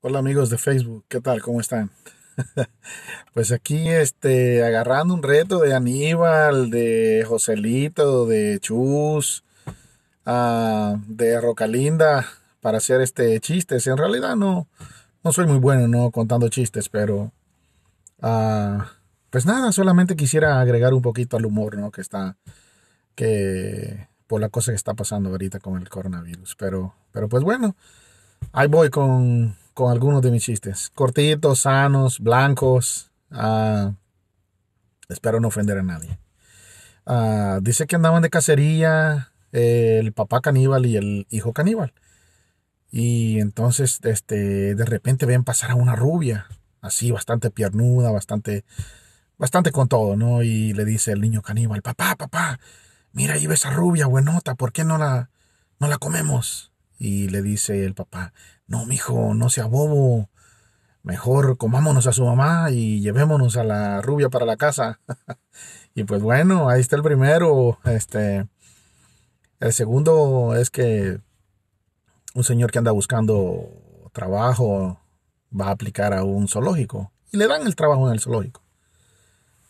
Hola amigos de Facebook, ¿qué tal? ¿Cómo están? pues aquí este, agarrando un reto de Aníbal, de Joselito, de Chus, de ah, de Rocalinda para hacer este chistes. En realidad no, no soy muy bueno no contando chistes, pero ah, pues nada, solamente quisiera agregar un poquito al humor, ¿no? Que está que por la cosa que está pasando ahorita con el coronavirus, pero pero pues bueno, ahí voy con con algunos de mis chistes. Cortitos, sanos, blancos. Ah, espero no ofender a nadie. Ah, dice que andaban de cacería eh, el papá caníbal y el hijo caníbal. Y entonces este, de repente ven pasar a una rubia, así bastante piernuda, bastante, bastante con todo, ¿no? Y le dice el niño caníbal, papá, papá, mira ahí ves a rubia, buenota, ¿por qué no la, no la comemos? Y le dice el papá, no, mijo, no sea bobo. Mejor comámonos a su mamá y llevémonos a la rubia para la casa. y pues bueno, ahí está el primero. Este, el segundo es que un señor que anda buscando trabajo va a aplicar a un zoológico. Y le dan el trabajo en el zoológico.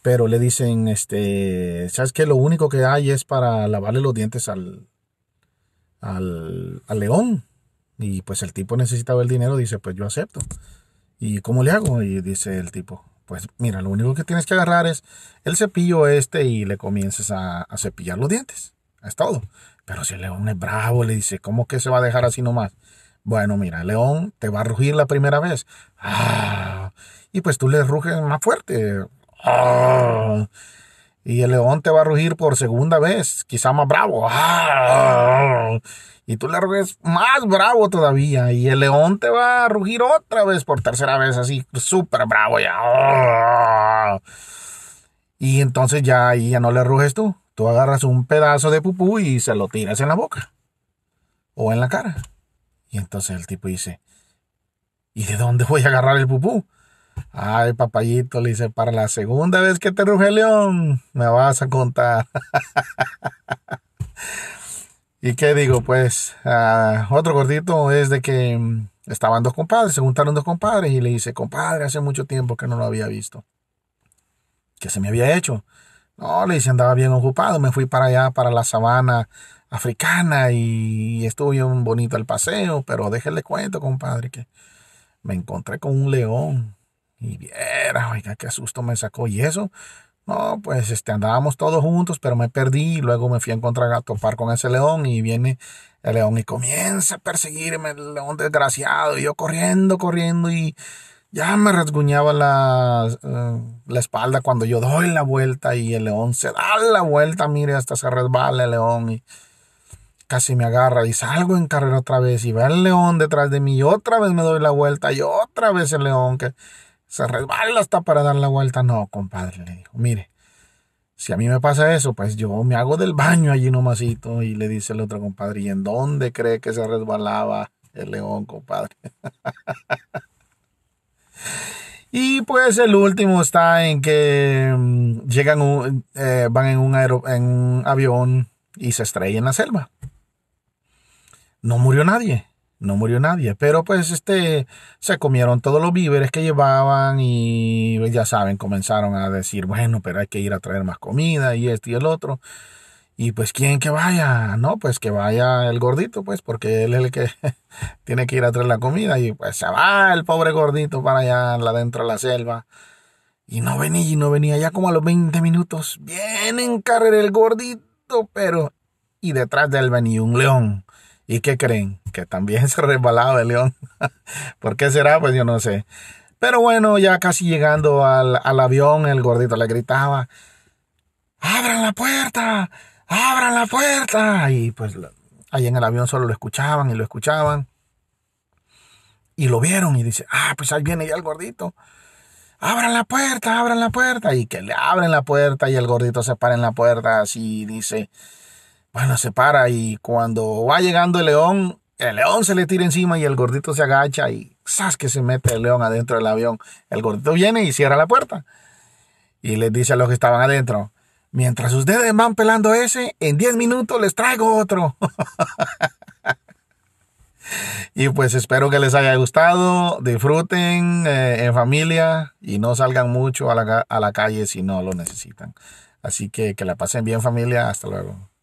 Pero le dicen, este, ¿sabes que Lo único que hay es para lavarle los dientes al, al, león. Y pues el tipo necesitaba el dinero, dice, pues yo acepto. ¿Y cómo le hago? Y dice el tipo, pues mira, lo único que tienes que agarrar es el cepillo este y le comienzas a, cepillar los dientes. Es todo. Pero si el león es bravo, le dice, ¿cómo que se va a dejar así nomás? Bueno, mira, el león te va a rugir la primera vez. Ah, y pues tú le ruges más fuerte. Ah, y el león te va a rugir por segunda vez, quizá más bravo. Ah, y tú le ruges más bravo todavía. Y el león te va a rugir otra vez por tercera vez, así súper bravo ya. Y entonces ya, ahí ya no le ruges tú. Tú agarras un pedazo de pupú y se lo tiras en la boca. O en la cara. Y entonces el tipo dice, ¿y de dónde voy a agarrar el pupú? Ay, papayito, le dice, para la segunda vez que te ruge el león, me vas a contar. ¿Y qué digo? Pues ah, otro gordito es de que mm, estaban dos compadres, se juntaron dos compadres y le dice, compadre, hace mucho tiempo que no lo había visto. ¿Qué se me había hecho? No, le dice, andaba bien ocupado, me fui para allá, para la sabana africana y, estuvo bien bonito el paseo, pero déjenle cuento, compadre, que me encontré con un león y viera, oiga, qué asusto me sacó. Y eso no, pues este, andábamos todos juntos, pero me perdí. Y luego me fui a encontrar a topar con ese león y viene el león y comienza a perseguirme, el león desgraciado. Y yo corriendo, corriendo y ya me rasguñaba eh, la, espalda cuando yo doy la vuelta y el león se da la vuelta, mire, hasta se resbala el león y casi me agarra y salgo en carrera otra vez y va el león detrás de mí y otra vez me doy la vuelta y otra vez el león que se resbala hasta para dar la vuelta. No, compadre, le dijo, mire, si a mí me pasa eso, pues yo me hago del baño allí nomásito. Y le dice el otro compadre, ¿y en dónde cree que se resbalaba el león, compadre? y pues el último está en que mm, llegan, un, eh, van en un, en un avión y se estrella en la selva. No murió nadie no murió nadie, pero pues este se comieron todos los víveres que llevaban y pues, ya saben, comenzaron a decir, bueno, pero hay que ir a traer más comida y este y el otro. Y pues quién que vaya, no, pues que vaya el gordito, pues porque él es el que tiene que ir a traer la comida y pues se va el pobre gordito para allá adentro de la selva. Y no venía, y no venía, ya como a los 20 minutos, vienen en carrera el gordito, pero y detrás de él venía un león ¿Y qué creen? Que también se resbalaba el león. ¿Por qué será? Pues yo no sé. Pero bueno, ya casi llegando al, al avión, el gordito le gritaba, ¡Abran la puerta! ¡Abran la puerta! Y pues ahí en el avión solo lo escuchaban y lo escuchaban. Y lo vieron y dice, ah, pues ahí viene ya el gordito. Abran la puerta, abran la puerta. Y que le abren la puerta y el gordito se para en la puerta así y dice, bueno, se para y cuando va llegando el león, el león se le tira encima y el gordito se agacha y ¿sabes que se mete el león adentro del avión. El gordito viene y cierra la puerta. Y les dice a los que estaban adentro, mientras ustedes van pelando ese, en 10 minutos les traigo otro. y pues espero que les haya gustado, disfruten eh, en familia y no salgan mucho a la, a la calle si no lo necesitan. Así que que la pasen bien familia, hasta luego.